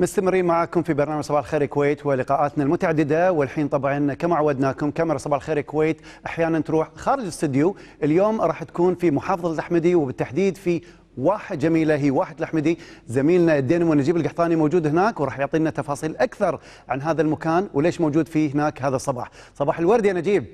مستمرين معكم في برنامج صباح الخير كويت ولقاءاتنا المتعدده والحين طبعا كما عودناكم كاميرا صباح الخير كويت احيانا تروح خارج الاستديو اليوم راح تكون في محافظه الاحمدي وبالتحديد في واحد جميله هي واحد الاحمدي زميلنا الدينمو نجيب القحطاني موجود هناك وراح يعطينا تفاصيل اكثر عن هذا المكان وليش موجود فيه هناك هذا الصباح صباح الورد يا نجيب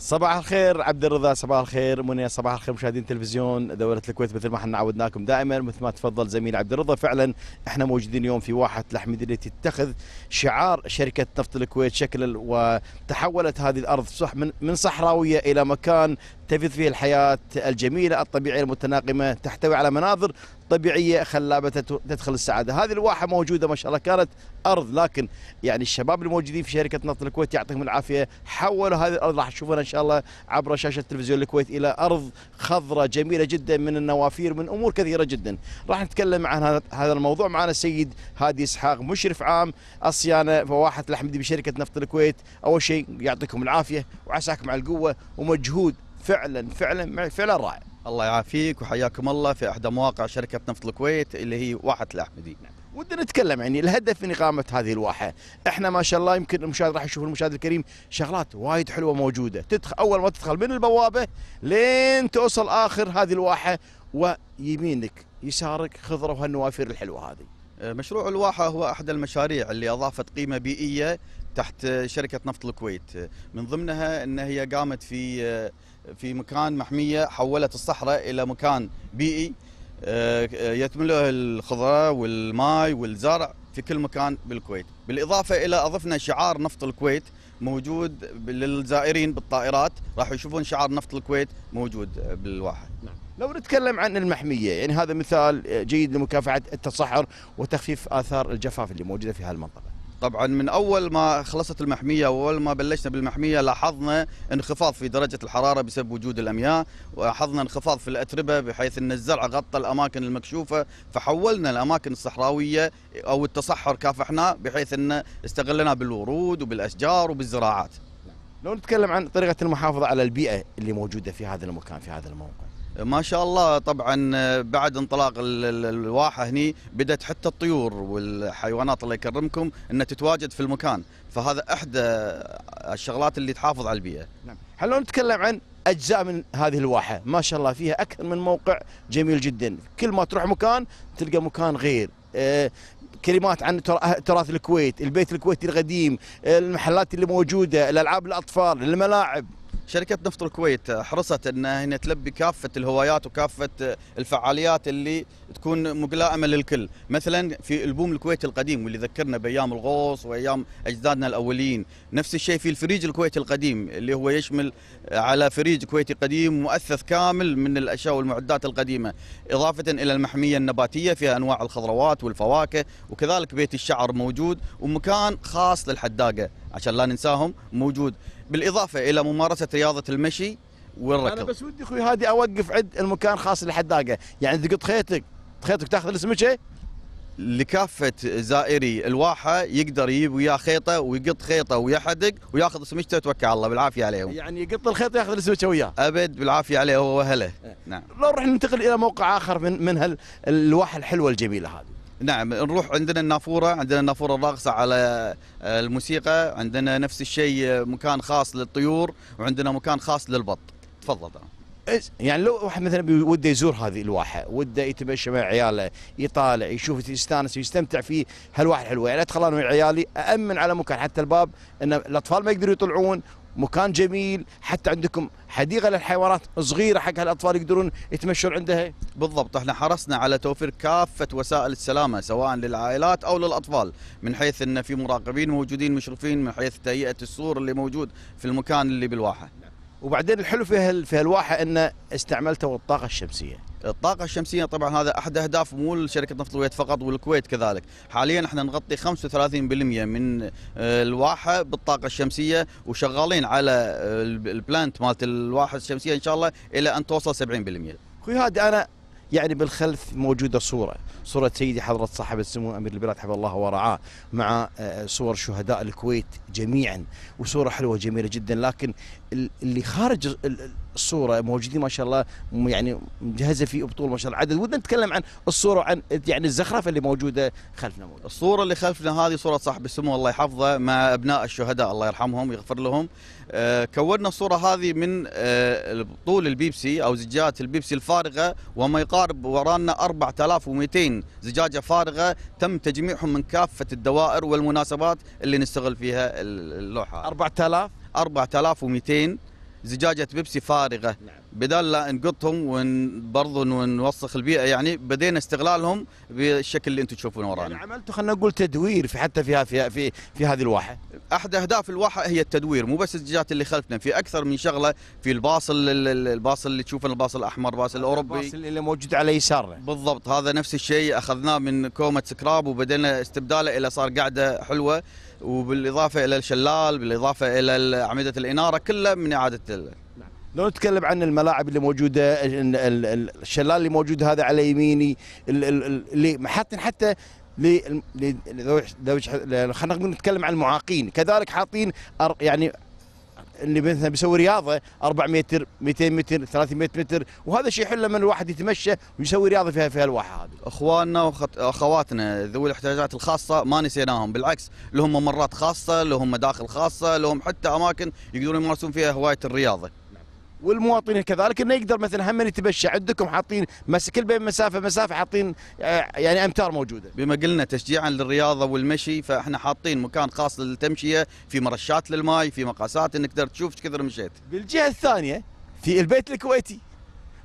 صباح الخير عبد الرضا صباح الخير منى صباح الخير مشاهدين تلفزيون دولة الكويت مثل ما احنا عودناكم دائما مثل ما تفضل زميل عبد الرضا فعلا احنا موجودين اليوم في واحة الحميد التي تتخذ شعار شركة نفط الكويت شكل وتحولت هذه الارض صح من من صحراوية الى مكان تفيض فيه الحياة الجميلة الطبيعية المتناغمة تحتوي على مناظر طبيعية خلابة تدخل السعادة هذه الواحة موجودة ما شاء الله كانت أرض لكن يعني الشباب الموجودين في شركة نفط الكويت يعطيهم العافية حولوا هذه الأرض راح تشوفونها إن شاء الله عبر شاشة تلفزيون الكويت إلى أرض خضراء جميلة جدا من النوافير من أمور كثيرة جدا راح نتكلم عن هذا الموضوع معنا السيد هادي إسحاق مشرف عام الصيانة فواحة الأحمدي بشركة نفط الكويت أول شيء يعطيكم العافية وعساكم على القوة ومجهود فعلا فعلا فعلا رائع الله يعافيك وحياكم الله في احدى مواقع شركه نفط الكويت اللي هي واحه الاحمدي نعم. ودنا نتكلم يعني الهدف من اقامه هذه الواحه، احنا ما شاء الله يمكن المشاهد راح يشوف المشاهد الكريم شغلات وايد حلوه موجوده، تدخل اول ما تدخل من البوابه لين توصل اخر هذه الواحه ويمينك يسارك خضره وهالنوافير الحلوه هذه. آه، مشروع الواحة هو أحد المشاريع اللي أضافت قيمة بيئية تحت شركة نفط الكويت من ضمنها أن هي قامت في آه، في مكان محمية حولت الصحراء إلى مكان بيئي آه، يتم الخضرة والماء والزرع في كل مكان بالكويت بالإضافة إلى أضفنا شعار نفط الكويت موجود للزائرين بالطائرات راح يشوفون شعار نفط الكويت موجود بالواحة نعم. لو نتكلم عن المحميه يعني هذا مثال جيد لمكافحه التصحر وتخفيف اثار الجفاف اللي موجوده في هالمنطقه. طبعا من اول ما خلصت المحميه واول ما بلشنا بالمحميه لاحظنا انخفاض في درجه الحراره بسبب وجود الامياه ولاحظنا انخفاض في الاتربه بحيث ان الزرع غطى الاماكن المكشوفه فحولنا الاماكن الصحراويه او التصحر كافحناه بحيث ان استغلنا بالورود وبالاشجار وبالزراعات. لو نتكلم عن طريقه المحافظه على البيئه اللي موجوده في هذا المكان في هذا الموقع. ما شاء الله طبعا آه، بعد انطلاق الواحه هني بدات حتى الطيور والحيوانات الله يكرمكم انها تتواجد في المكان فهذا احدى آه، الشغلات اللي تحافظ على البيئه نعم هل نتكلم عن اجزاء من هذه الواحه ما شاء الله فيها اكثر من موقع جميل جدا كل ما تروح مكان تلقى مكان غير آه، كلمات عن تراث الكويت البيت الكويتي القديم المحلات اللي موجوده الالعاب الاطفال الملاعب شركة نفط الكويت حرصت أنها هنا تلبي كافة الهوايات وكافة الفعاليات اللي تكون ملائمة للكل مثلا في البوم الكويتي القديم واللي ذكرنا بأيام الغوص وأيام أجدادنا الأولين نفس الشيء في الفريج الكويتي القديم اللي هو يشمل على فريج كويتي قديم مؤثث كامل من الأشياء والمعدات القديمة إضافة إلى المحمية النباتية فيها أنواع الخضروات والفواكه وكذلك بيت الشعر موجود ومكان خاص للحداقة عشان لا ننساهم موجود بالاضافه الى ممارسه رياضه المشي والركض انا بس ودي اخوي هادي اوقف عند المكان خاص للحداقه يعني تقط خيتك خيتك تاخذ السمكه لكافه زائري الواحه يقدر يجيب وياه خيطه ويقط خيطه ويحدق وياخذ سمكته ويتوكل على الله بالعافيه عليهم. يعني يقط الخيط ياخذ السمكه وياه. ابد بالعافيه عليه هو واهله. إيه. نعم. لو رح ننتقل الى موقع اخر من من هالواحه الحلوه الجميله هذه. نعم نروح عندنا النافوره عندنا النافوره الراقصه على آه، الموسيقى عندنا نفس الشيء آه، مكان خاص للطيور وعندنا مكان خاص للبط تفضل يعني لو واحد مثلا وده يزور هذه الواحه وده يتمشى مع عياله يطالع يشوف يستانس ويستمتع في هالواحه الحلوه يعني ادخل انا وعيالي امن على مكان حتى الباب ان الاطفال ما يقدروا يطلعون مكان جميل حتى عندكم حديقه للحيوانات صغيره حق هالاطفال يقدرون يتمشون عندها بالضبط احنا حرصنا على توفير كافه وسائل السلامه سواء للعائلات او للاطفال من حيث ان في مراقبين موجودين مشرفين من حيث تهيئه السور اللي موجود في المكان اللي بالواحه وبعدين الحلو فيها في الواحه انه استعملته الطاقه الشمسيه الطاقة الشمسية طبعا هذا أحد أهداف مو لشركة نفط الويت فقط والكويت كذلك حاليا احنا نغطي 35% من آه، الواحة بالطاقة الشمسية وشغالين على آه، البلانت مالت الواحة الشمسية إن شاء الله إلى أن توصل 70% أخوي هادي أنا يعني بالخلف موجودة صورة صورة سيدي حضرة صاحب السمو أمير البلاد حفظه الله ورعاه مع آه، صور شهداء الكويت جميعا وصورة حلوة جميلة جدا لكن اللي خارج الصوره موجودين ما شاء الله يعني مجهزه في بطول ما شاء الله عدد ودنا نتكلم عن الصوره وعن يعني الزخرفه اللي موجوده خلفنا موجودة. الصوره اللي خلفنا هذه صوره صاحب السمو الله يحفظه مع ابناء الشهداء الله يرحمهم ويغفر لهم أه كونا الصوره هذه من أه بطول البيبسي او زجاجات البيبسي الفارغه وما يقارب ورانا 4200 زجاجه فارغه تم تجميعهم من كافه الدوائر والمناسبات اللي نستغل فيها اللوحه 4000 4200 زجاجة بيبسي فارغة نعم. بدال لا نقطهم وبرضه نوسخ البيئه يعني بدينا استغلالهم بالشكل اللي انتم تشوفونه ورانا. يعني عملتوا خلينا نقول تدوير في حتى في في في, في هذه الواحه. احد اهداف الواحه هي التدوير مو بس الدجاجات اللي خلفنا في اكثر من شغله في الباص الباص اللي تشوفون الباص الاحمر الباص الاوروبي. الباص اللي موجود على يساره. بالضبط هذا نفس الشيء اخذناه من كومه سكراب وبدينا استبداله الى صار قاعده حلوه وبالاضافه الى الشلال بالاضافه الى اعمده الاناره كلها من اعاده لو نتكلم عن الملاعب اللي موجوده الشلال اللي موجود هذا على يميني اللي حاطين حتى خلينا نقول نتكلم عن المعاقين كذلك حاطين يعني اللي مثلا بيسوي رياضه 400 متر 200 متر 300 متر وهذا شيء حلو لما الواحد يتمشى ويسوي رياضه فيها في الواحه هذه. اخواننا واخواتنا ذوي الاحتياجات الخاصه ما نسيناهم بالعكس لهم ممرات خاصه لهم مداخل خاصه لهم حتى اماكن يقدرون يمارسون فيها هوايه الرياضه. والمواطنين كذلك انه يقدر مثلا هم يتمشى عندكم حاطين كل بين مسافه مسافه حاطين آه، يعني امتار موجوده. بما قلنا تشجيعا للرياضه والمشي فاحنا حاطين مكان خاص للتمشيه في مرشات للماي في مقاسات انك تقدر تشوف ايش كثر مشيت. بالجهه الثانيه في البيت الكويتي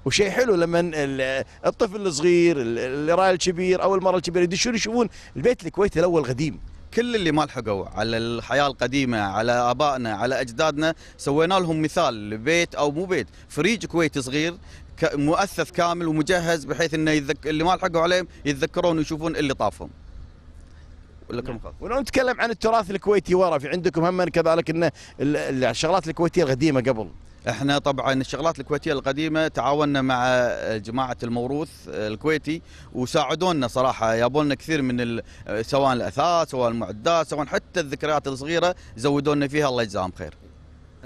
وشيء حلو لما الطفل الصغير راي الكبير او المراه الكبيره يدشون يشوفون البيت الكويتي الاول قديم. كل اللي ما لحقوا على الحياه القديمه على ابائنا على اجدادنا سوينا لهم مثال بيت او مو بيت فريج كويتي صغير مؤثث كامل ومجهز بحيث انه يذك... اللي ما لحقوا عليهم يتذكرون ويشوفون اللي طافهم الكرمخاط نعم. ولو نتكلم عن التراث الكويتي ورا في عندكم هم كذلك ان الشغلات الكويتيه القديمه قبل احنا طبعا الشغلات الكويتيه القديمه تعاوننا مع جماعه الموروث الكويتي وساعدونا صراحه يابولنا كثير من سواء الاثاث سواء المعدات سواء حتى الذكريات الصغيره زودونا فيها الله يجزاهم خير.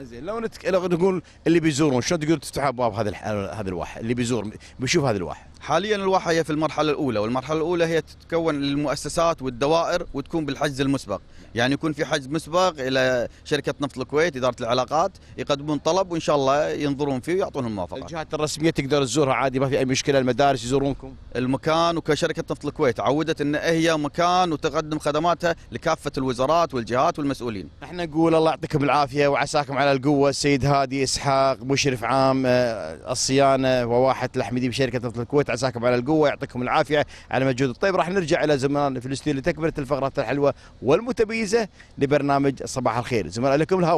زين لو نتك... لو نقول اللي بيزورون شلون تقول تفتح ابواب هذا هذا الواحد اللي بيزور بيشوف هذا الواحد. حاليا الواحة هي في المرحلة الأولى والمرحلة الأولى هي تتكون للمؤسسات والدوائر وتكون بالحجز المسبق يعني يكون في حجز مسبق إلى شركة نفط الكويت إدارة العلاقات يقدمون طلب وإن شاء الله ينظرون فيه ويعطونهم موافقة الجهات الرسمية تقدر تزورها عادي ما في أي مشكلة المدارس يزورونكم المكان وكشركة نفط الكويت عودت أن هي مكان وتقدم خدماتها لكافة الوزارات والجهات والمسؤولين احنا نقول الله يعطيكم العافية وعساكم على القوة السيد هادي إسحاق مشرف عام آه، الصيانة وواحة الأحمدي بشركة نفط الكويت التوقيت عساكم على القوه يعطيكم العافيه على مجهود الطيب راح نرجع الى زملائنا الفلسطينيين لتكمله الفقرات الحلوه والمتميزه لبرنامج صباح الخير زملائكم الهواء